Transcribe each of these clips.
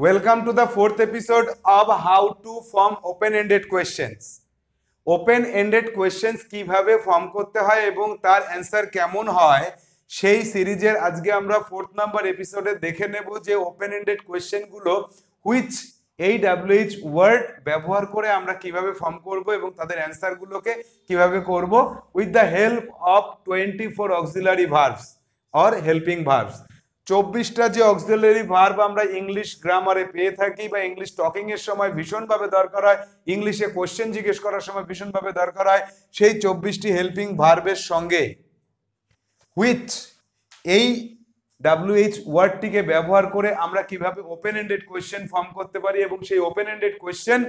Welcome to the fourth episode of how to form open-ended questions. Open-ended questions কিভাবে form করতে হয় এবং তার অ্যান্সার কেমন হয় সেই সিরিজের আজকে আমরা ফোর্থ নাম্বার এপিসোডে দেখে নেব যে ওপেন-এন্ডেড কোশ্চেনগুলো হুইচ এই ডাব্লিউএইচ ওয়ার্ড ব্যবহার করে আমরা কিভাবে ফর্ম করব এবং তাদের অ্যান্সারগুলোকে কিভাবে করব with the help of twenty four auxiliary verbs or helping verbs চব্বিশটা যে অক্সিলারি ভার্ব আমরা ইংলিশ গ্রামারে পেয়ে থাকি বা ইংলিশ টকিং এর সময় ভীষণভাবে দরকার হয় ইংলিশে কোশ্চেন জিজ্ঞেস করার সময় ভীষণভাবে দরকার হয় সেই চব্বিশটি হেল্পিং ভার্বের সঙ্গে হুইচ এই ডাব্লিউএইচ ওয়ার্ডটিকে ব্যবহার করে আমরা কিভাবে ওপেন এন্ডেড কোয়েশ্চেন ফর্ম করতে পারি এবং সেই ওপেন এন্ডেড কোয়েশ্চেন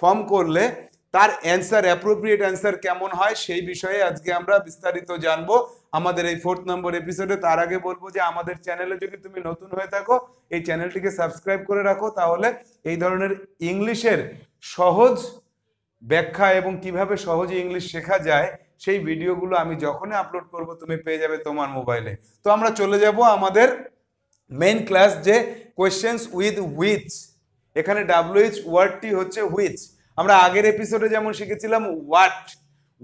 ফর্ম করলে তার অ্যান্সার অ্যাপ্রোপ্রিয়েট অ্যান্সার কেমন হয় সেই বিষয়ে আজকে আমরা বিস্তারিত জানব আমাদের এই ফোর্থ নম্বর এপিসোডে তার আগে বলবো যে আমাদের চ্যানেলে যদি তুমি নতুন হয়ে থাকো এই চ্যানেলটিকে সাবস্ক্রাইব করে রাখো তাহলে এই ধরনের ইংলিশের সহজ ব্যাখ্যা এবং কিভাবে সহজে ইংলিশ শেখা যায় সেই ভিডিওগুলো আমি যখনই আপলোড করব তুমি পেয়ে যাবে তোমার মোবাইলে তো আমরা চলে যাব আমাদের মেইন ক্লাস যে কোয়েশ্চেন্স উইথ উইথ এখানে ডাব্লুইচ ওয়ার্ডটি হচ্ছে উইথ আমরা আগের এপিসোডে যেমন শিখেছিলাম হোয়াট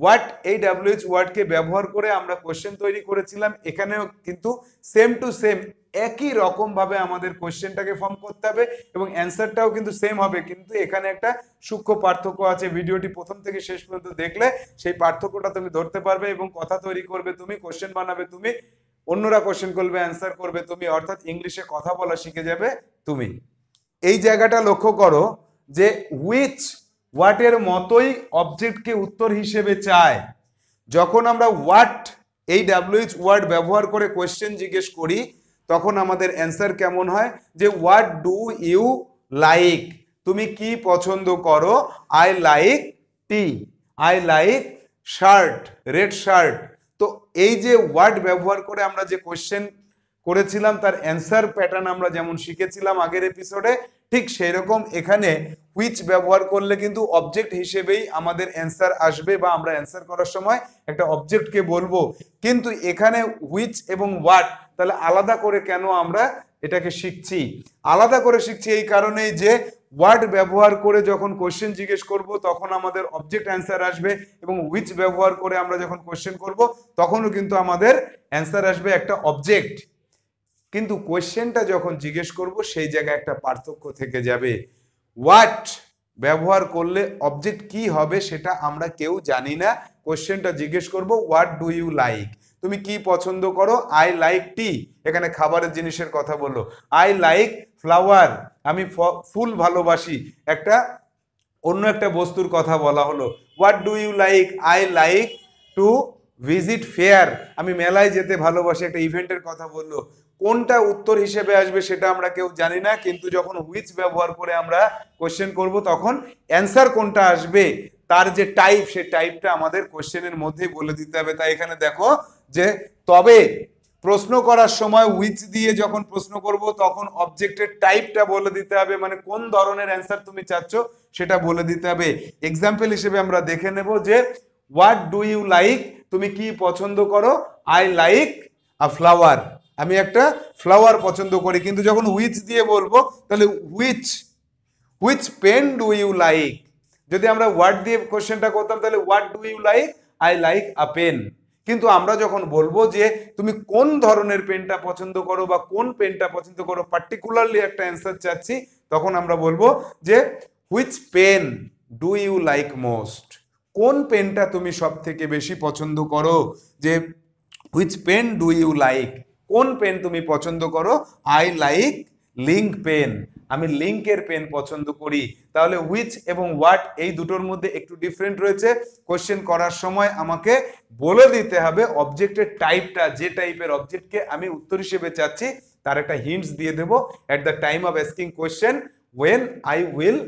হোয়াট এই ডাব্লিউএইচ ওয়ার্ডকে ব্যবহার করে আমরা কোশ্চেন তৈরি করেছিলাম এখানেও কিন্তু সেম টু সেম একই রকমভাবে আমাদের কোশ্চেনটাকে ফর্ম করতে হবে এবং অ্যান্সারটাও কিন্তু সেম হবে কিন্তু এখানে একটা সূক্ষ্ম পার্থক্য আছে ভিডিওটি প্রথম থেকে শেষ পর্যন্ত দেখলে সেই পার্থক্যটা তুমি ধরতে পারবে এবং কথা তৈরি করবে তুমি কোশ্চেন বানাবে তুমি অন্যরা কোশ্চেন করবে অ্যান্সার করবে তুমি অর্থাৎ ইংলিশে কথা বলা শিখে যাবে তুমি এই জায়গাটা লক্ষ্য করো যে উইচ হোয়াটের মতোই অবজেক্টকে উত্তর হিসেবে চায় যখন আমরা হোয়াট এই ডাব্লিউইচ ওয়ার্ড ব্যবহার করে কোয়েশ্চেন জিজ্ঞেস করি তখন আমাদের অ্যান্সার কেমন হয় যে হোয়াট ডু ইউ লাইক তুমি কি পছন্দ করো I like tea I like shirt red shirt তো এই যে ওয়ার্ড ব্যবহার করে আমরা যে কোয়েশ্চেন করেছিলাম তার অ্যান্সার প্যাটার্ন আমরা যেমন শিখেছিলাম আগের এপিসোডে ঠিক সেই রকম এখানে উইচ ব্যবহার করলে কিন্তু অবজেক্ট হিসেবেই আমাদের অ্যান্সার আসবে বা আমরা অ্যান্সার করার সময় একটা অবজেক্টকে বলবো কিন্তু এখানে উইচ এবং হোয়াট তাহলে আলাদা করে কেন আমরা এটাকে শিখছি আলাদা করে শিখছি এই কারণেই যে ওয়ার্ড ব্যবহার করে যখন কোশ্চেন জিজ্ঞেস করব তখন আমাদের অবজেক্ট অ্যান্সার আসবে এবং উইচ ব্যবহার করে আমরা যখন কোশ্চেন করব তখনও কিন্তু আমাদের অ্যান্সার আসবে একটা অবজেক্ট কিন্তু কোয়েশ্চেনটা যখন জিজ্ঞেস করব সেই জায়গায় একটা পার্থক্য থেকে যাবে হোয়াট ব্যবহার করলে অবজেক্ট কি হবে সেটা আমরা কেউ জানি না কোশ্চেনটা জিজ্ঞেস করব হোয়াট ডু ইউ লাইক তুমি কি পছন্দ করো আই লাইক টি এখানে খাবারের জিনিসের কথা বললো আই লাইক ফ্লাওয়ার আমি ফুল ভালোবাসি একটা অন্য একটা বস্তুর কথা বলা হলো what do you like I like to visit fair আমি মেলায় যেতে ভালোবাসি একটা ইভেন্টের কথা বললো কোনটা উত্তর হিসেবে আসবে সেটা আমরা কেউ জানি না কিন্তু যখন হুইচ ব্যবহার করে আমরা কোশ্চেন করব তখন অ্যান্সার কোনটা আসবে তার যে টাইপ সে টাইপটা আমাদের কোশ্চেনের মধ্যেই বলে দিতে হবে তাই এখানে দেখো যে তবে প্রশ্ন করার সময় উইচ দিয়ে যখন প্রশ্ন করব তখন অবজেক্টের টাইপটা বলে দিতে হবে মানে কোন ধরনের অ্যান্সার তুমি চাচ্ছ সেটা বলে দিতে হবে এক্সাম্পল হিসেবে আমরা দেখে নেব যে হোয়াট ডু ইউ লাইক তুমি কি পছন্দ করো আই লাইক আ ফ্লাওয়ার আমি একটা ফ্লাওয়ার পছন্দ করি কিন্তু যখন হুইচ দিয়ে বলবো তাহলে which which pen do you like যদি আমরা ওয়ার্ড দিয়ে কোশ্চেনটা করতাম তাহলে what do you like I like a pen কিন্তু আমরা যখন বলবো যে তুমি কোন ধরনের পেনটা পছন্দ করো বা কোন পেনটা পছন্দ করো পার্টিকুলারলি একটা অ্যান্সার চাচ্ছি তখন আমরা বলবো যে which pen do you like most কোন পেনটা তুমি সব থেকে বেশি পছন্দ করো যে which pen do you like কোন পেন তুমি পছন্দ করো আই লাইক লিঙ্ক পেন আমি লিঙ্কের পেন পছন্দ করি তাহলে উইচ এবং হোয়াট এই দুটোর মধ্যে একটু ডিফারেন্ট রয়েছে কোশ্চেন করার সময় আমাকে বলে দিতে হবে অবজেক্টের টাইপটা যে টাইপের অবজেক্টকে আমি উত্তর হিসেবে চাচ্ছি তার একটা হিন্টস দিয়ে দেবো at the time of asking question when I will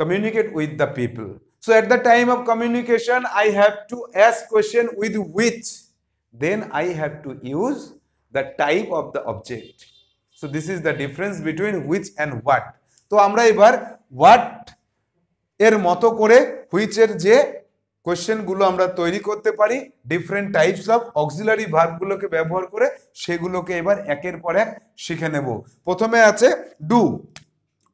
communicate with the people so at the time of communication I have to ask question with which then I have to use the type of the object. So this is the difference between which and what. তো আমরা এবার what এর মতো করে which এর যে কোয়েশ্চেনগুলো আমরা তৈরি করতে পারি ডিফারেন্ট টাইপস অফ অক্সিলারি ভার্বগুলোকে ব্যবহার করে সেগুলোকে এবার একের পর এক শিখে নেব প্রথমে আছে ডু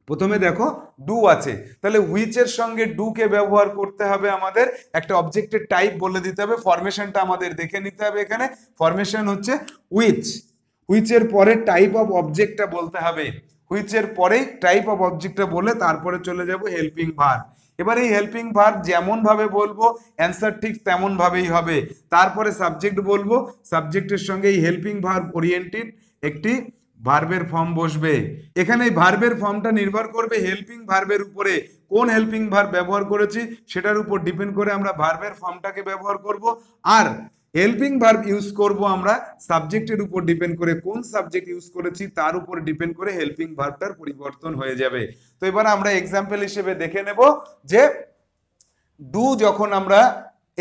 প্রথমে দেখো ডু আছে তাহলে হুইচের সঙ্গে ডুকে ব্যবহার করতে হবে আমাদের একটা অবজেক্টের টাইপ বলে দিতে হবে ফরমেশনটা আমাদের দেখে নিতে হবে এখানে ফরমেশন হচ্ছে হুইচ হুইচের পরে টাইপ অফ অবজেক্টটা বলতে হবে হুইচের পরেই টাইপ অফ অবজেক্টটা বলে তারপরে চলে যাব হেল্পিং ভার এবার এই হেল্পিং ভার্ব যেমনভাবে বলবো অ্যান্সার ঠিক তেমনভাবেই হবে তারপরে সাবজেক্ট বলবো সাবজেক্টের সঙ্গে এই হেল্পিং ভার্ব ওরিয়েন্টেড একটি ভার্বের ফর্ম বসবে এখানে এই ভার্বের ফর্মটা নির্ভর করবে হেল্পিং ভার্বের উপরে কোন হেল্পিং ভার্ব ব্যবহার করেছি সেটার উপর ডিপেন্ড করে আমরা ভার্বের ফর্মটাকে ব্যবহার করব আর হেল্পিং ভার্ব ইউজ করব আমরা সাবজেক্টের উপর ডিপেন্ড করে কোন সাবজেক্ট ইউজ করেছি তার উপর ডিপেন্ড করে হেল্পিং ভার্বটার পরিবর্তন হয়ে যাবে তো এবার আমরা এক্সাম্পল হিসেবে দেখে নেব যে ডু যখন আমরা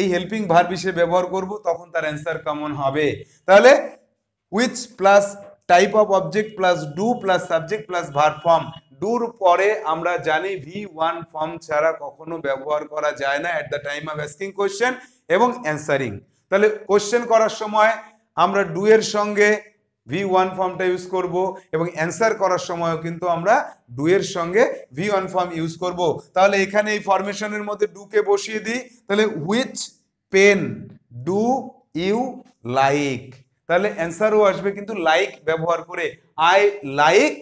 এই হেল্পিং ভার্ব হিসেবে ব্যবহার করব তখন তার অ্যান্সার কেমন হবে তাহলে which plus type of object plus do plus subject plus verb form ডুর পরে আমরা জানি ভি ওয়ান ফর্ম ছাড়া কখনো ব্যবহার করা যায় না at the time of asking question এবং অ্যান্সারিং তাহলে কোশ্চেন করার সময় আমরা ডু এর সঙ্গে ভি ওয়ান ফর্মটা ইউজ করব এবং অ্যান্সার করার সময়ও কিন্তু আমরা ডু এর সঙ্গে ভি ওয়ান ফর্ম ইউজ করব তাহলে এখানে এই ফরমেশনের মধ্যে ডুকে বসিয়ে দিই তাহলে which pen do you like তাহলে অ্যান্সারও আসবে কিন্তু লাইক ব্যবহার করে I like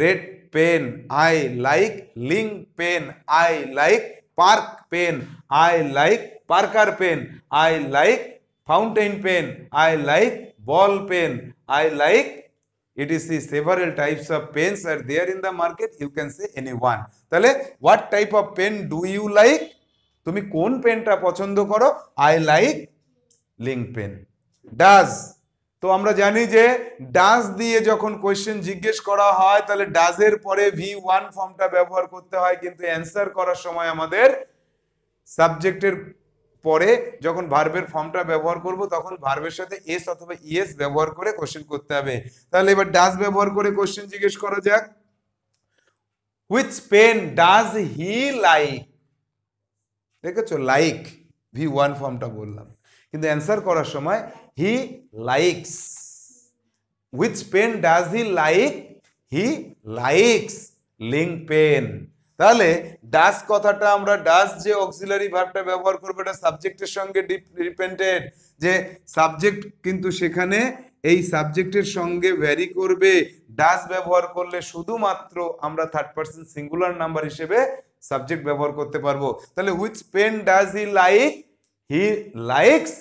red pen I like Linc pen I like park pen I like Parker pen I like fountain pen I like ball pen I like it is the several types of pens are there in the market you can say any one তাহলে what type of pen do you like তুমি কোন পেনটা পছন্দ করো I like Linc pen does তো আমরা জানি যে ডাজ দিয়ে যখন কোয়েশ্চেন জিজ্ঞেস করা হয় তাহলে ডাজের পরে ভি ওয়ান ফর্মটা ব্যবহার করতে হয় কিন্তু অ্যান্সার করার সময় আমাদের সাবজেক্টের পরে যখন ভার্বের ফর্মটা ব্যবহার করব তখন ভার্বের সাথে এস অথবা ইএস ব্যবহার করে কোশ্চেন করতে হবে তাহলে এবার ডাজ ব্যবহার করে কোশ্চেন জিজ্ঞেস করা যাক which pen does he like দেখেছো লাইক ভি ওয়ান ফর্মটা বললাম কিন্তু অ্যান্সার করার সময় he likes which pen does he like he likes Linc pen তাহলে ডাস কথাটা আমরা ডাস যে অক্সিলারি ভাবটা ব্যবহার করবো এটা সাবজেক্টের সঙ্গে ডিপেন্ডেড যে সাবজেক্ট কিন্তু সেখানে এই সাবজেক্টের সঙ্গে ভ্যারি করবে ডাস ব্যবহার করলে শুধুমাত্র আমরা থার্ড পার্সন সিঙ্গুলার নাম্বার হিসেবে সাবজেক্ট ব্যবহার করতে পারবো তাহলে which pen does he like he likes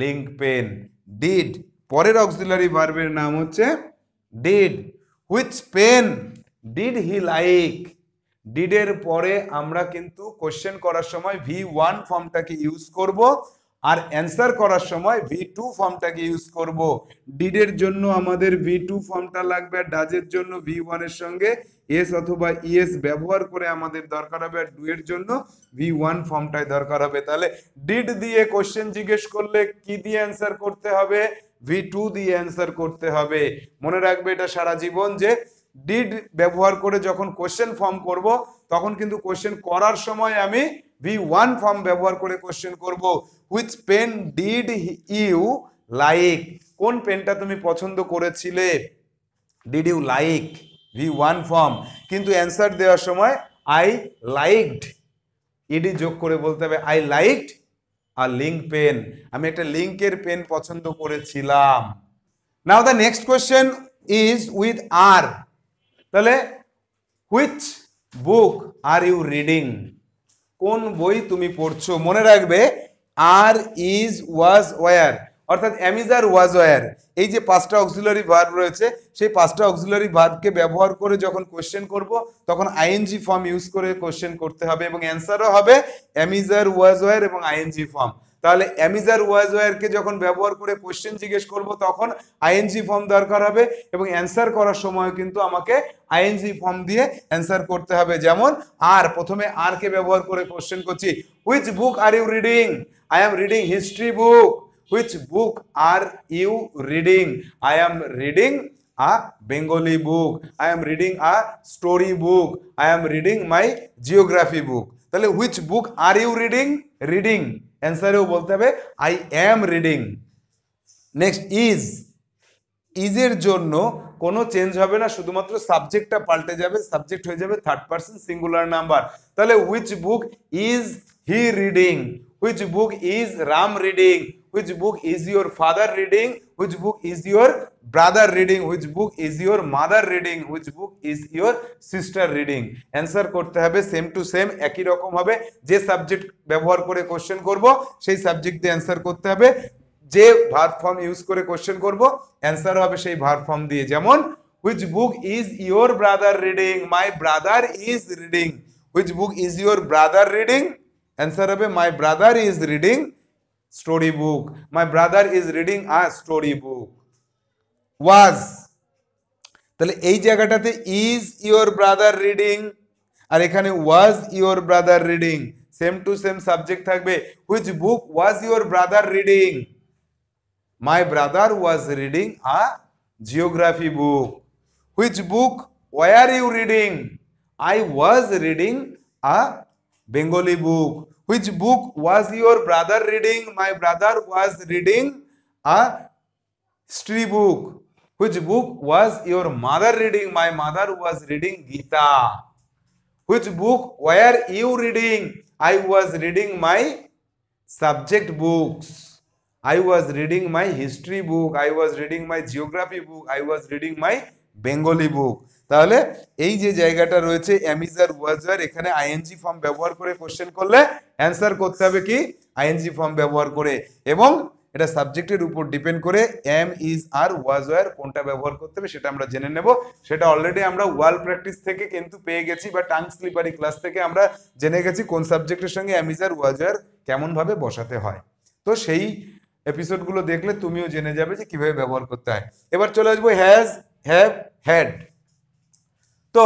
Linc pen did পরের অক্সিলারি ভার্বের নাম হচ্ছে did which pen did he like ডিডের পরে আমরা কিন্তু কোশ্চেন করার সময় ভি ওয়ান ফর্মটাকে ইউজ করব আর অ্যান্সার করার সময় ভি টু ফর্মটাকে ইউজ করব ডিডের জন্য আমাদের ভি টু ফর্মটা লাগবে আর ডাজের জন্য ভি ওয়ানের সঙ্গে এস অথবা ইএস e ব্যবহার করে আমাদের দরকার হবে আর ডু এর জন্য ভি ওয়ান ফর্মটাই দরকার হবে তাহলে ডিড দিয়ে কোশ্চেন জিজ্ঞেস করলে কি দিয়ে অ্যান্সার করতে হবে ভি টু দিয়ে অ্যান্সার করতে হবে মনে রাখবে এটা সারা জীবন যে ডিড ব্যবহার করে যখন কোশ্চেন ফর্ম করব তখন কিন্তু কোশ্চেন করার সময় আমি ভি ওয়ান ফর্ম ব্যবহার করে কোশ্চেন করব which pen did you like কোন পেনটা তুমি পছন্দ করেছিলে did you like V one form কিন্তু অ্যান্সার দেওয়ার সময় আই লাইকড এডি যোগ করে বলতে হবে আই লাইকড আর লিঙ্ক পেন আমি একটা লিঙ্কের পেন পছন্দ করেছিলাম now the next question is with are তাহলে which book are you reading কোন বই তুমি পড়ছো মনে রাখবে আর ইজ ওয়াজ ওয়ার অর্থাৎ অ্যামিজার ওয়াজ ওয়ার এই যে পাঁচটা অক্সিলারি ভার্ব রয়েছে সেই পাঁচটা অক্সিলারি ভার্বকে ব্যবহার করে যখন কোয়েশ্চেন করব তখন আইএনজি ফর্ম ইউজ করে কোয়েশ্চেন করতে হবে এবং অ্যান্সারও হবে অ্যামিজার ওয়াজ ওয়ার এবং আইএনজি ফর্ম তাহলে অ্যামিজার ওয়াজ ওয়ারকে যখন ব্যবহার করে কোয়েশ্চেন জিজ্ঞেস করব তখন আইএনজি ফর্ম দরকার হবে এবং অ্যান্সার করার সময় কিন্তু আমাকে আইএনজি ফর্ম দিয়ে অ্যান্সার করতে হবে যেমন আর প্রথমে আরকে ব্যবহার করে কোয়েশ্চেন করছি which book are you reading I am reading history book which book are you reading I am reading a Bengali book I am reading a story book I am reading my geography book তাহলে which book are you reading reading অ্যান্সারেও বলতে হবে I am reading next is ইজের জন্য কোনো change হবে না শুধুমাত্র সাবজেক্টটা পাল্টে যাবে সাবজেক্ট হয়ে যাবে থার্ড পার্সন সিঙ্গুলার নাম্বার তাহলে which book is he reading which book is Ram reading which book is your father reading which book is your brother reading which book is your mother reading which book is your sister reading answer korte hobe same to same eki rokom hobe je subject byabohar kore question korbo sei subject the answer korte hobe যে verb form use করে question করব answer হবে সেই verb form দিয়ে যেমন which book is your brother reading my brother is reading which book is your brother reading answer হবে my brother is reading story book my brother is reading a story book was जगह is your brother reading was your brother reading same to same subject the which book was your brother reading my brother was reading a geography book which book were you reading I was reading a Bengali book which book was your brother reading? My brother was reading a history book. Which book was your mother reading? My mother was reading Gita. Which book were you reading? I was reading my subject books. I was reading my history book. I was reading my geography book. I was reading my Bengali book. তাহলে এই যে জায়গাটা রয়েছে am is are ওয়াজার এখানে ING form ব্যবহার করে question করলে answer করতে হবে কি আইএনজি ফর্ম ব্যবহার করে এবং এটা সাবজেক্টের উপর ডিপেন্ড করে am is are was were কোনটা ব্যবহার করতে হবে সেটা আমরা জেনে নেব সেটা অলরেডি আমরা ওয়াল প্র্যাকটিস থেকে কিন্তু পেয়ে গেছি বা টাং স্লিপারি ক্লাস থেকে আমরা জেনে গেছি কোন সাবজেক্টের সঙ্গে am is are was were কেমনভাবে বসাতে হয় তো সেই এপিসোডগুলো দেখলে তুমিও জেনে যাবে যে কিভাবে ব্যবহার করতে হয় এবার চলে আসবো হ্যাজ হ্যাভ হ্যাড তো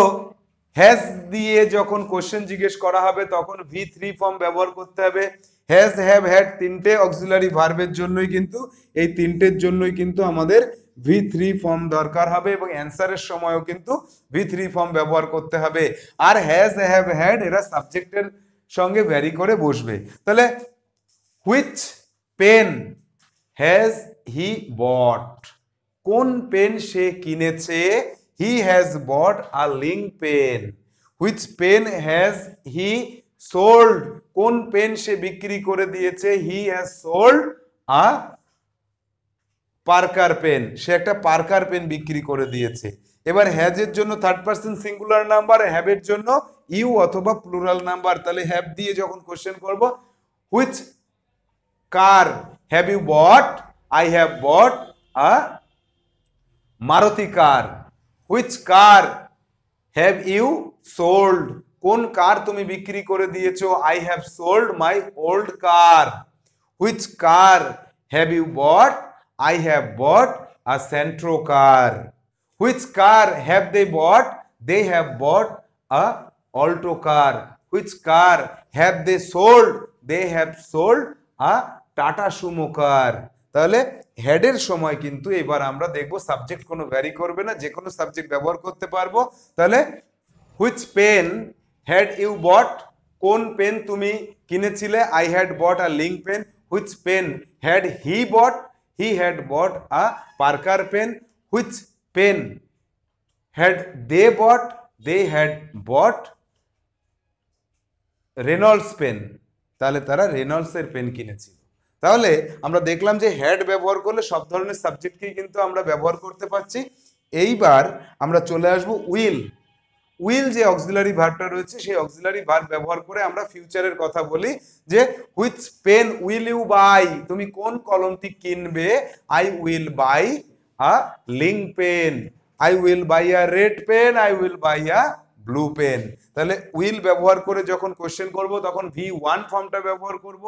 হ্যাজ দিয়ে যখন কোশ্চেন জিজ্ঞেস করা হবে তখন ভি থ্রি ফর্ম ব্যবহার করতে হবে হ্যাজ হ্যাভ হ্যাড তিনটে অক্সিলারি ভার্ভের জন্যই কিন্তু এই তিনটের জন্যই কিন্তু আমাদের ভি থ্রি ফর্ম দরকার হবে এবং অ্যান্সারের সময়ও কিন্তু ভি থ্রি ফর্ম ব্যবহার করতে হবে আর হ্যাজ হ্যাভ হ্যাড এরা সাবজেক্টের সঙ্গে ভ্যারি করে বসবে তাহলে which pen has he bought কোন পেন সে কিনেছে he has bought a Linc pen which pen has he sold কোন পেন সে বিক্রি করে দিয়েছে he has sold a Parker pen সে একটা পার্কার পেন বিক্রি করে দিয়েছে এবার হ্যাজের জন্য থার্ড পার্সন সিঙ্গুলার নাম্বার হ্যাবের জন্য ইউ অথবা প্লুরাল নাম্বার তাহলে হ্যাভ দিয়ে যখন কোশ্চেন করব which car have you bought I have bought a Maruti car which car have you sold কোন কার তুমি বিক্রি করে দিয়েছো I have sold my old car which car have you bought I have bought a Santro car which car have they bought they have bought a Alto car which car have they sold they have sold a Tata Sumo car তাহলে হেডের সময় কিন্তু এবার আমরা দেখব subject কোনো vary করবে না যে কোনো সাবজেক্ট ব্যবহার করতে পারবো তাহলে which pen had you bought কোন পেন তুমি কিনেছিলে I had bought a Linc pen which pen had he bought he had bought a Parker pen which pen had they bought they had bought Reynolds pen তাহলে তারা রেনল্ডসের pen কিনেছিল তাহলে আমরা দেখলাম যে হ্যাড ব্যবহার করলে সব ধরনের সাবজেক্টকেই কিন্তু আমরা ব্যবহার করতে পারছি এইবার আমরা চলে আসব উইল উইল যে অক্সিলারি ভার্বটা রয়েছে সেই অক্সিলারি ভার্ব ব্যবহার করে আমরা ফিউচারের কথা বলি যে which pen will you buy তুমি কোন কলমটি কিনবে I will buy a Linc pen I will buy a red pen I will buy a blue pen তাহলে উইল ব্যবহার করে যখন কোশ্চেন করব তখন ভি ওয়ান ফর্মটা ব্যবহার করব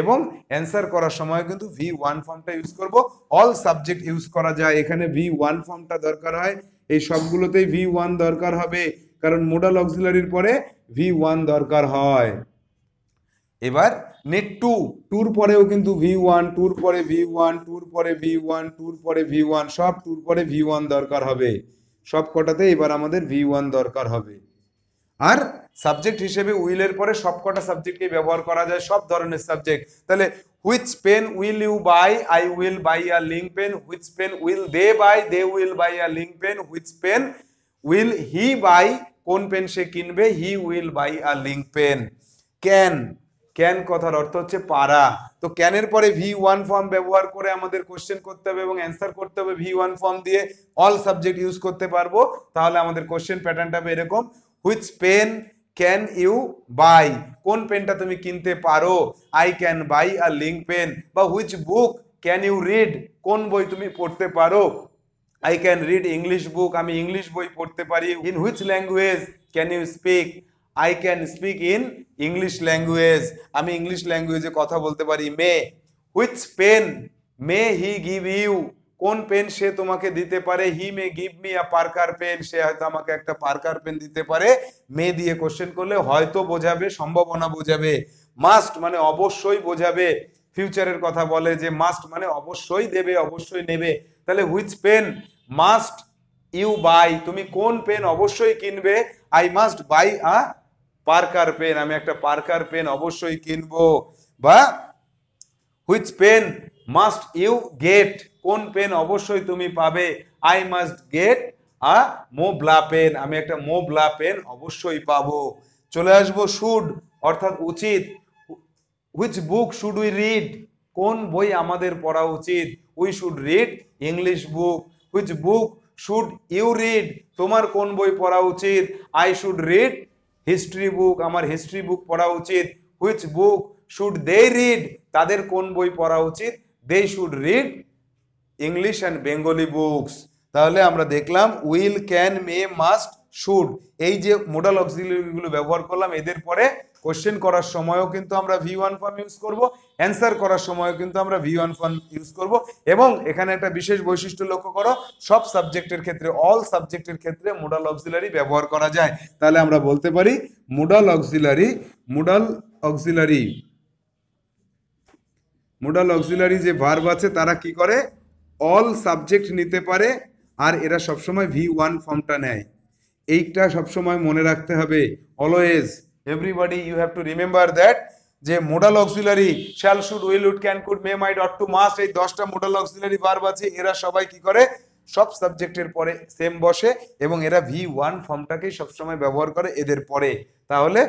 এবং অ্যান্সার করার সময় কিন্তু ভি ওয়ান ফর্মটা ইউজ করব অল সাবজেক্ট ইউজ করা যায় এখানে ভি ওয়ান ফর্মটা দরকার হয় এই সবগুলোতেই ভি ওয়ান দরকার হবে কারণ মোডাল অক্সিলারির পরে ভি ওয়ান দরকার হয় এবার নেট টু টুর পরেও কিন্তু ভি ওয়ান টুর পরে ভি ওয়ান টুর পরে ভি ওয়ান টুর পরে ভি ওয়ান সব টুর পরে ভি ওয়ান দরকার হবে সব কটাতে এবার আমাদের ভি ওয়ান দরকার হবে আর সাবজেক্ট হিসেবে উইলের পরে সবকটা সাবজেক্টকে ব্যবহার করা যায় সব ধরনের সাবজেক্ট তাহলে which pen will you buy I will buy a Linc pen which pen will they buy they will buy a Linc pen which pen will he buy কোন পেন সে কিনবে he will buy a Linc pen can can কথার অর্থ হচ্ছে পারা তো ক্যানের পরে V one form ব্যবহার করে আমাদের কোশ্চেন করতে হবে এবং অ্যান্সার করতে হবে ভি ওয়ান ফর্ম দিয়ে অল সাবজেক্ট ইউজ করতে পারবো তাহলে আমাদের কোশ্চেন প্যাটার্নটা হবে এরকম which pen can you buy কোন পেনটা তুমি কিনতে পারো I can buy a Linc pen বা which book can you read কোন বই তুমি পড়তে পারো I can read English book আমি ইংলিশ বই পড়তে পারি in which language can you speak I can speak in English language আমি ইংলিশ ল্যাঙ্গুয়েজে কথা বলতে পারি may which pen may he give you কোন পেন সে তোমাকে দিতে পারে he may give me a Parker pen সে হয়তো আমাকে একটা পার্কার পেন দিতে পারে মে দিয়ে কোশ্চেন করলে হয়তো বোঝাবে সম্ভাবনা বোঝাবে মাস্ট মানে অবশ্যই বোঝাবে ফিউচারের কথা বলে যে মাস্ট মানে অবশ্যই দেবে অবশ্যই নেবে তাহলে which pen must you buy তুমি কোন পেন অবশ্যই কিনবে I must buy a Parker pen আমি একটা পার্কার পেন অবশ্যই কিনবো বা which pen must you get কোন পেন অবশ্যই তুমি পাবে I must get a Montblanc pen আমি একটা মোবলা পেন অবশ্যই পাব চলে আসবো শুড অর্থাৎ উচিত which book should we read কোন বই আমাদের পড়া উচিত we should read English book which book should you read তোমার কোন বই পড়া উচিত I should read history book আমার হিস্ট্রি বুক পড়া উচিত which book should they read তাদের কোন বই পড়া উচিত they should read English and Bengali books তাহলে আমরা দেখলাম will can may must should এই যে মোডাল অক্সিলিগুলো ব্যবহার করলাম এদের পরে কোশ্চেন করার সময়ও কিন্তু আমরা ভি ওয়ান ফর্ম ইউজ করব অ্যান্সার করার সময়ও কিন্তু আমরা ভি ওয়ান ফর্ম ইউজ করব এবং এখানে একটা বিশেষ বৈশিষ্ট্য লক্ষ্য করো সব সাবজেক্টের ক্ষেত্রে অল সাবজেক্টের ক্ষেত্রে মোডাল অক্সিলারি ব্যবহার করা যায় তাহলে আমরা বলতে পারি modal auxiliary modal auxiliary modal auxiliary যে ভার্ব আছে তারা কি করে অল সাবজেক্ট নিতে পারে আর এরা সবসময় ভি ওয়ান ফর্মটা নেয় এইটা সবসময় মনে রাখতে হবে always everybody you have to remember that যে modal auxiliary shall should will would can could may might ought to must এই দশটা মোডাল অক্সিলারি ভার্ব আছে এরা সবাই কি করে সব সাবজেক্টের পরে সেম বসে এবং এরা ভি ওয়ান ফর্মটাকেই সবসময় ব্যবহার করে এদের পরে তাহলে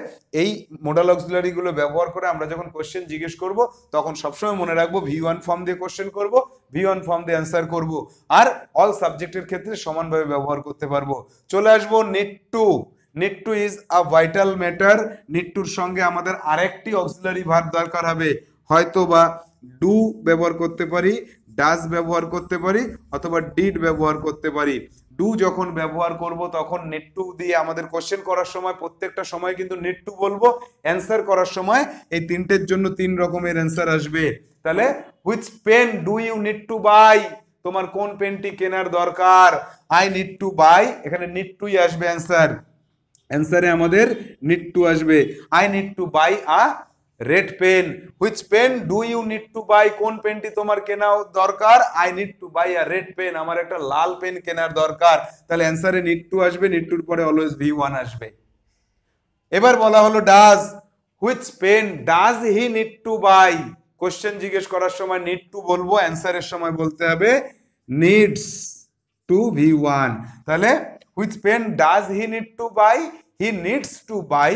এই মোডাল অক্সিলারিগুলো ব্যবহার করে আমরা যখন কোশ্চেন জিজ্ঞেস করব তখন সবসময় মনে রাখবো ভি ওয়ান ফর্ম দিয়ে কোশ্চেন করব ভি ওয়ান ফর্ম দিয়ে অ্যান্সার করব আর অল সাবজেক্টের ক্ষেত্রে সমানভাবে ব্যবহার করতে পারবো চলে আসবো need to need to is a vital matter need টুর সঙ্গে আমাদের আরেকটি অক্সিলারি ভার দরকার হবে হয়তো বা ডু ব্যবহার করতে পারি ডাজ ব্যবহার করতে পারি অথবা ডিড ব্যবহার করতে পারি ডু যখন ব্যবহার করব তখন নেট টু দিয়ে আমাদের কোশ্চেন করার সময় প্রত্যেকটা সময় কিন্তু নেট টু বলবো অ্যান্সার করার সময় এই তিনটের জন্য তিন রকমের অ্যান্সার আসবে তাহলে which pen do you need to buy তোমার কোন পেনটি কেনার দরকার আই নিড টু বাই এখানে নিড টুই আসবে অ্যান্সার অ্যান্সারে আমাদের নিড টু আসবে I need to buy a red pen which pen do you need to buy কোন পেনটি তোমার কেনা দরকার I need to buy a red pen আমার একটা লাল পেন কেনার দরকার তাহলে অ্যান্সারে নিড টু আসবে নিড টুর পরে অলওয়েজ ভি ওয়ান আসবে এবার বলা হলো does which pen does he need to buy question জিজ্ঞেস করার সময় নিড টু বলবো অ্যান্সারের সময় বলতে হবে নিডস টু ভি ওয়ান তাহলে which pen does he need to buy he needs to buy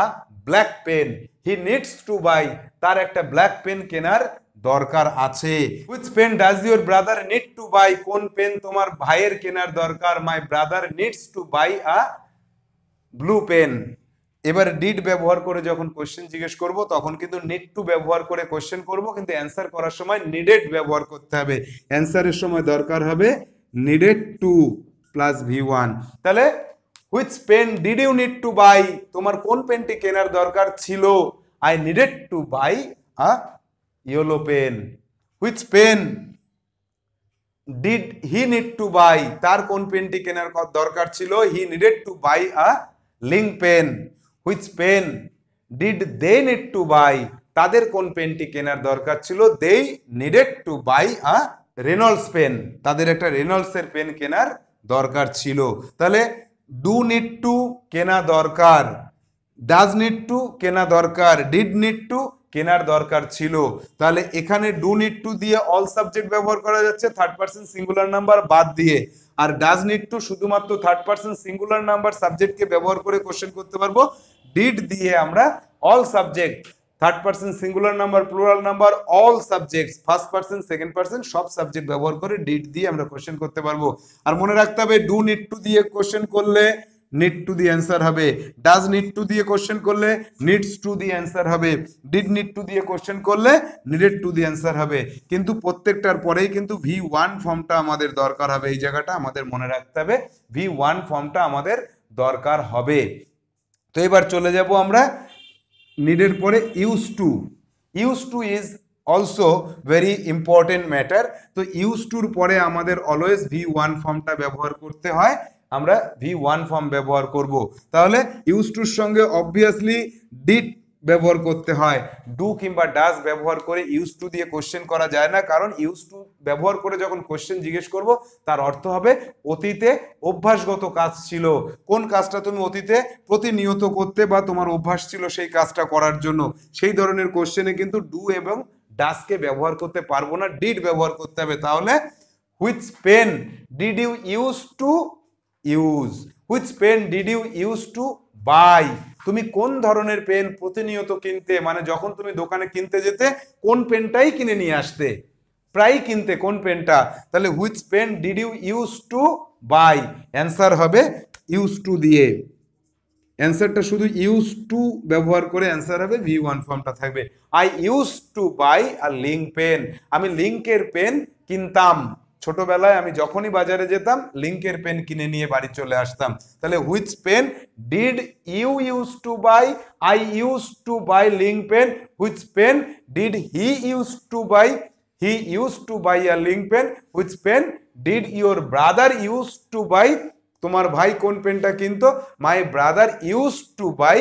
a black pen he needs to buy তার একটা ব্ল্যাক পেন কেনার দরকার আছে which pen does your brother need to buy কোন pen তোমার ভাইয়ের কেনার দরকার my brother needs to buy a blue pen এবার ডিড ব্যবহার করে যখন কোশ্চেন জিজ্ঞেস করব তখন কিন্তু নিড টু ব্যবহার করে কোশ্চেন করব কিন্তু অ্যান্সার করার সময় নিডেড ব্যবহার করতে হবে অ্যান্সারের সময় দরকার হবে needed to plus V one তাহলে which pen did you need to buy তোমার কোন পেনটি কেনার দরকার ছিল I needed to buy a yellow pen which pen did he need to buy তার কোন পেনটি কেনার দরকার ছিল he needed to buy a Linc pen which pen did they need to buy তাদের কোন পেনটি কেনার দরকার ছিল they needed to buy a Reynolds pen তাদের একটা রেনল্ডসের পেন কেনার দরকার ছিল তাহলে ডু নিড টু কেনা দরকার ডাজ নিড টু কেনা দরকার ডিড নিড টু কেনার দরকার ছিল তাহলে এখানে ডু নিড টু দিয়ে অল সাবজেক্ট ব্যবহার করা যাচ্ছে থার্ড পার্সন সিঙ্গুলার নাম্বার বাদ দিয়ে আর ডাজ নিড টু শুধুমাত্র থার্ড পার্সন সিঙ্গুলার নাম্বার সাবজেক্টকে ব্যবহার করে কোশ্চেন করতে পারবো ডিড দিয়ে আমরা all subject third person singular number plural number all subject first person second person সব সাবজেক্ট ব্যবহার করে ডিড দিয়ে আমরা কোশ্চেন করতে পারবো আর মনে রাখতে হবে ডু নিড টু দিয়ে কোশ্চেন করলে নিড টু দি অ্যান্সার হবে ডাজ নিড টু দিয়ে কোশ্চেন করলে নিডস টু দি অ্যান্সার হবে ডিড নিড টু দিয়ে কোশ্চেন করলে নিডেড টু দি অ্যান্সার হবে কিন্তু প্রত্যেকটার পরেই কিন্তু ভি ওয়ান ফর্মটা আমাদের দরকার হবে এই জায়গাটা আমাদের মনে রাখতে হবে ভি ওয়ান ফর্মটা আমাদের দরকার হবে তো এবার চলে যাব আমরা নিডের পরে use to use to is also very important matter তো ইউজ টুর পরে আমাদের অলওয়েজ ভি ওয়ান ফর্মটা ব্যবহার করতে হয় আমরা ভি ওয়ান ফর্ম ব্যবহার করব তাহলে ইউজ টুর সঙ্গে অবভিয়াসলি ডিড ব্যবহার করতে হয় ডু কিংবা ডাস ব্যবহার করে ইউজ টু দিয়ে কোশ্চেন করা যায় না কারণ ইউজ টু ব্যবহার করে যখন কোশ্চেন জিজ্ঞেস করব তার অর্থ হবে অতীতে অভ্যাসগত কাজ ছিল কোন কাজটা তুমি অতীতে প্রতিনিয়ত করতে বা তোমার অভ্যাস ছিল সেই কাজটা করার জন্য সেই ধরনের কোশ্চেনে কিন্তু ডু এবং ডাসকে ব্যবহার করতে পারবো না ডিড ব্যবহার করতে হবে তাহলে which pen did you use to use which pen did you use to buy তুমি কোন ধরনের পেন প্রতিনিয়ত কিনতে মানে যখন তুমি দোকানে কিনতে যেতে কোন পেনটাই কিনে নিয়ে আসতে প্রায় কিনতে কোন পেনটা তাহলে which pen did you use to buy answer হবে ইউজ টু দিয়ে অ্যান্সারটা শুধু ইউজ টু ব্যবহার করে অ্যান্সার হবে ভি ওয়ান ফর্মটা থাকবে I use to buy a Linc pen আমি লিঙ্কের পেন কিনতাম ছোটবেলায় আমি যখনই বাজারে যেতাম লিঙ্কের পেন কিনে নিয়ে বাড়ি চলে আসতাম তাহলে which pen did you use to buy I use to buy Linc pen which pen did he use to buy he use to buy a Linc pen which pen did your brother use to buy তোমার ভাই কোন পেনটা কিনতো my brother use to buy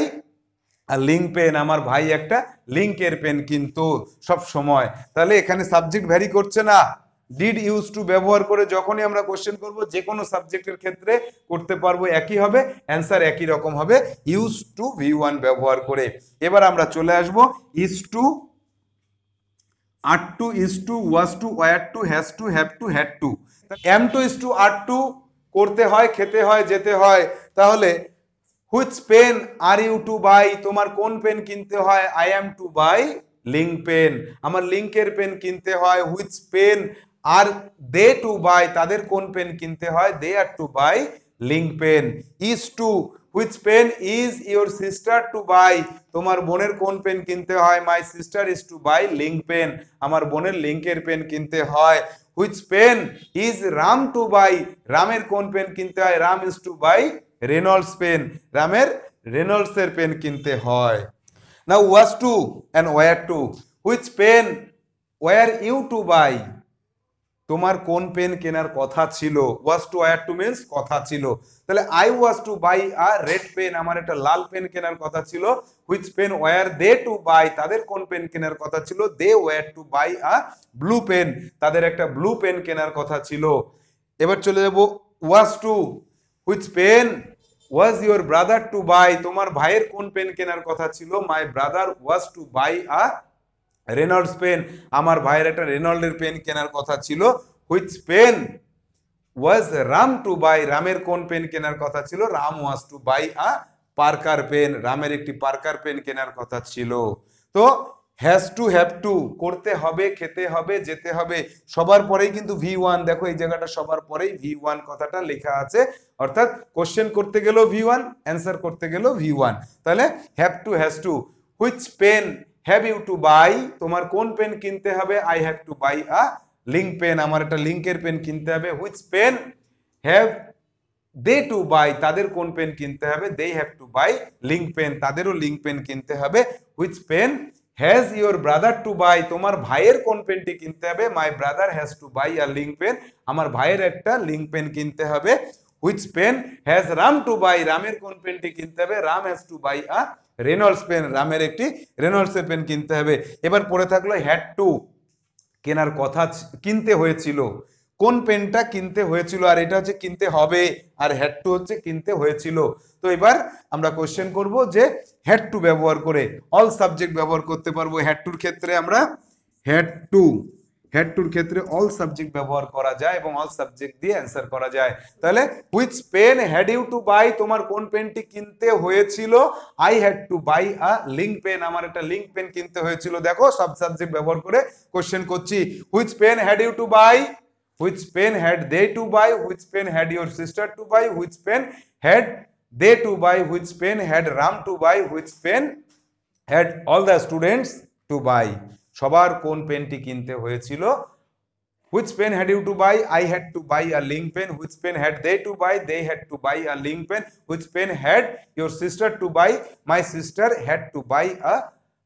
Linc pen আমার ভাই একটা লিঙ্কের pen কিনতো সব সময় তাহলে এখানে সাবজেক্ট ভ্যারি করছে না ডিড ইউজ টু ব্যবহার করে যখনই আমরা কোশ্চেন করব যে কোনো সাবজেক্টের ক্ষেত্রে করতে পারবো একই হবে অ্যান্সার একই রকম হবে ইউজ টু ভি ওয়ান ব্যবহার করে এবার আমরা চলে আসব is to are to is to was to were to has to have to had to am to is to are to করতে হয় খেতে হয় যেতে হয় তাহলে which pen are you to buy তোমার কোন পেন কিনতে হয় I am to buy Linc pen আমার লিঙ্কের পেন কিনতে হয় which pen are they to buy তাদের কোন পেন কিনতে হয় they are to buy Linc pen is to which pen is your sister to buy তোমার বোনের কোন পেন কিনতে হয় my sister is to buy Linc pen আমার বোনের লিঙ্কের পেন কিনতে হয় which pen is Ram to buy রামের কোন পেন কিনতে হয় Ram is to buy Reynolds pen রামের রেনল্ডসের পেন কিনতে হয় না was to and were to which pen were you to buy তোমার কোন পেন কেনার কথা ছিল ওয়াজ টু আয়ার টু মিনস কথা ছিল তাহলে I was to buy a red pen আমার একটা লাল পেন কেনার কথা ছিল which pen were they to buy তাদের কোন পেন কেনার কথা ছিল they were to buy a blue pen তাদের একটা ব্লু পেন কেনার কথা ছিল এবার চলে যাব was to which pen was your brother to buy তোমার ভাইয়ের কোন পেন কেনার কথা ছিল my brother was to buy a Reynolds pen আমার ভাইয়ের একটা রেনল্ডের পেন কেনার কথা ছিল which pen was Ram to buy রামের কোন পেন কেনার কথা ছিল Ram was to buy a Parker pen রামের একটি পার্কার পেন কেনার কথা ছিল তো হ্যাজ টু হ্যাভ টু করতে হবে খেতে হবে যেতে হবে সবার পরেই কিন্তু ভি ওয়ান দেখো এই জায়গাটা সবার পরেই ভি ওয়ান কথাটা লেখা আছে অর্থাৎ কোশ্চেন করতে গেলেও ভি ওয়ান অ্যান্সার করতে গেলেও ভি ওয়ান তাহলে have to has to which pen have you to buy তোমার কোন পেন কিনতে হবে I have to buy a Linc pen আমার একটা লিঙ্কের পেন কিনতে হবে which pen have they to buy তাদের কোন পেন কিনতে হবে they have to buy Linc pen তাদেরও লিঙ্ক পেন কিনতে হবে which pen has your brother to buy তোমার ভাইয়ের কোন পেনটি কিনতে হবে মাই brother has to buy a Linc pen আমার ভাইয়ের একটা লিঙ্ক পেন কিনতে হবে which pen has Ram to buy রামের কোন পেনটি কিনতে হবে Ram has to buy a Reynolds pen রামের একটি রেনল্ডসের পেন কিনতে হবে এবার পড়ে থাকলো হ্যাড টু কেনার কথা কিনতে হয়েছিল কোন পেনটা কিনতে হয়েছিল আর এটা হচ্ছে কিনতে হবে আর হ্যাড টু হচ্ছে কিনতে হয়েছিল তো এবার আমরা কোশ্চেন করব যে হ্যাড টু ব্যবহার করে অল সাবজেক্ট ব্যবহার করতে পারবো হ্যাড টুর ক্ষেত্রে আমরা হ্যাড টু হেড টুর ক্ষেত্রে অল সাবজেক্ট ব্যবহার করা যায় এবং অল সাবজেক্ট দিয়ে অ্যান্সার করা যায় তাহলে which pen had you to buy তোমার কোন পেনটি কিনতে হয়েছিল I had to buy a Linc pen আমার একটা লিঙ্ক পেন কিনতে হয়েছিল দেখো সব সাবজেক্ট ব্যবহার করে কোশ্চেন করছি which pen had you to buy which pen had they to buy which pen had your sister to buy which pen had they to buy which pen had Ram to buy which pen had all the students to buy সবার কোন পেনটি কিনতে হয়েছিল which pen had you to buy I had to buy a Linc pen which pen had they to buy they had to buy a Linc pen which pen had your sister to buy my sister had to buy a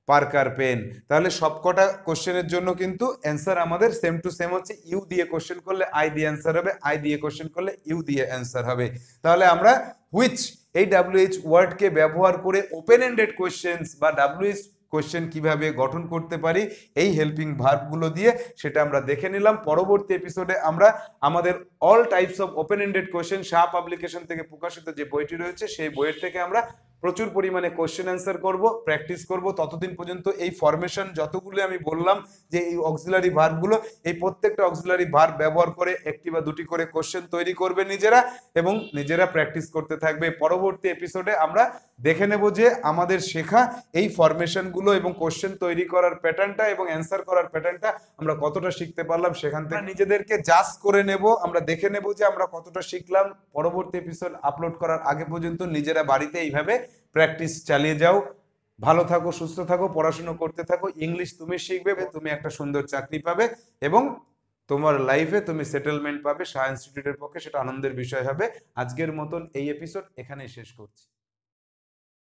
Parker pen তাহলে সবকটা কোশ্চেনের জন্য কিন্তু answer আমাদের same to same হচ্ছে you দিয়ে question করলে I দিয়ে অ্যান্সার হবে আই দিয়ে কোশ্চেন করলে ইউ দিয়ে অ্যান্সার হবে তাহলে আমরা হুইচ এই ডাব্লিউএইচ ওয়ার্ডকে ব্যবহার করে ওপেন এন্ডেড কোয়েশ্চেন্স বা ডাব্লিউএইচ কোয়েশ্চেন কিভাবে গঠন করতে পারি এই হেল্পিং ভার্বগুলো দিয়ে সেটা আমরা দেখে নিলাম পরবর্তী এপিসোডে আমরা আমাদের all types of open ended question Shah publication থেকে প্রকাশিত যে বইটি রয়েছে সেই বইয়ের থেকে আমরা প্রচুর পরিমাণে কোয়েশ্চেন অ্যান্সার করব প্র্যাকটিস করব ততদিন পর্যন্ত এই ফরমেশন যতগুলো আমি বললাম যে এই অক্সিলারি ভার্বগুলো এই প্রত্যেকটা অক্সিলারি ভার্ব ব্যবহার করে একটি বা দুটি করে কোশ্চেন তৈরি করবে নিজেরা এবং নিজেরা প্র্যাকটিস করতে থাকবে পরবর্তী এপিসোডে আমরা দেখে নেব যে আমাদের শেখা এই ফরমেশনগুলো এবং কোশ্চেন তৈরি করার প্যাটার্নটা এবং অ্যান্সার করার প্যাটার্নটা আমরা কতটা শিখতে পারলাম সেখান থেকে নিজেদেরকে জাজ করে নেব আমরা দেখে নেব যে আমরা কতটা শিখলাম পরবর্তী এপিসোড আপলোড করার আগে পর্যন্ত নিজেরা বাড়িতে এইভাবে প্র্যাকটিস চালিয়ে যাও ভালো থাকো সুস্থ থাকো পড়াশুনো করতে থাকো ইংলিশ তুমি শিখবে তুমি একটা সুন্দর চাকরি পাবে এবং তোমার লাইফে তুমি সেটেলমেন্ট পাবে শাহ ইনস্টিটিউটের পক্ষে সেটা আনন্দের বিষয় হবে আজকের মতন এই এপিসোড এখানেই শেষ করছি